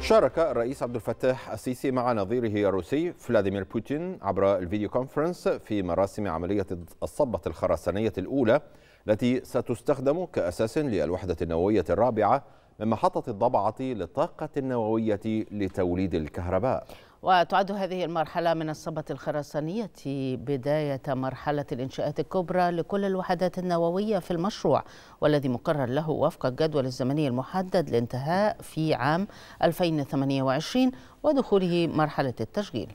شارك الرئيس عبد الفتاح السيسي مع نظيره الروسي فلاديمير بوتين عبر الفيديو كونفرنس في مراسم عملية الصبة الخرسانية الأولى التي ستستخدم كأساس للوحدة النووية الرابعة من محطة الضبعة للطاقة النووية لتوليد الكهرباء وتعد هذه المرحلة من الصبة الخرسانية بداية مرحلة الإنشاءات الكبرى لكل الوحدات النووية في المشروع والذي مقرر له وفق الجدول الزمني المحدد لانتهاء في عام 2028 ودخوله مرحلة التشغيل